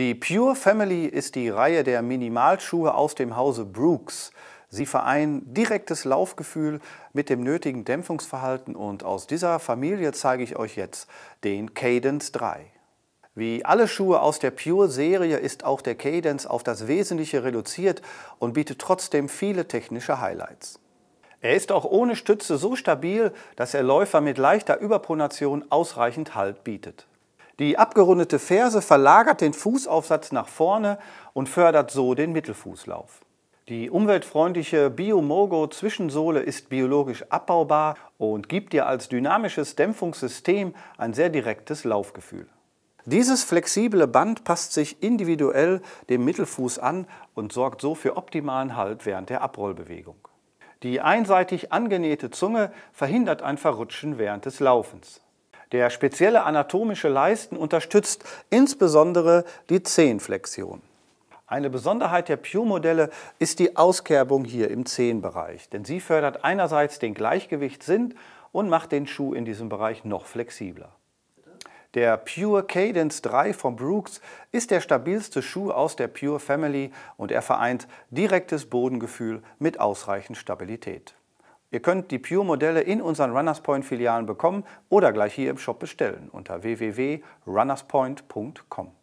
Die Pure Family ist die Reihe der Minimalschuhe aus dem Hause Brooks. Sie vereinen direktes Laufgefühl mit dem nötigen Dämpfungsverhalten und aus dieser Familie zeige ich euch jetzt den Cadence 3. Wie alle Schuhe aus der Pure-Serie ist auch der Cadence auf das Wesentliche reduziert und bietet trotzdem viele technische Highlights. Er ist auch ohne Stütze so stabil, dass er Läufer mit leichter Überpronation ausreichend Halt bietet. Die abgerundete Ferse verlagert den Fußaufsatz nach vorne und fördert so den Mittelfußlauf. Die umweltfreundliche Biomogo Zwischensohle ist biologisch abbaubar und gibt dir als dynamisches Dämpfungssystem ein sehr direktes Laufgefühl. Dieses flexible Band passt sich individuell dem Mittelfuß an und sorgt so für optimalen Halt während der Abrollbewegung. Die einseitig angenähte Zunge verhindert ein Verrutschen während des Laufens. Der spezielle anatomische Leisten unterstützt insbesondere die Zehenflexion. Eine Besonderheit der pure modelle ist die Auskerbung hier im Zehenbereich, denn sie fördert einerseits den Gleichgewichtssinn und macht den Schuh in diesem Bereich noch flexibler. Der Pure Cadence 3 von Brooks ist der stabilste Schuh aus der Pure Family und er vereint direktes Bodengefühl mit ausreichend Stabilität. Ihr könnt die Pure-Modelle in unseren Runners Point-Filialen bekommen oder gleich hier im Shop bestellen unter www.runnerspoint.com.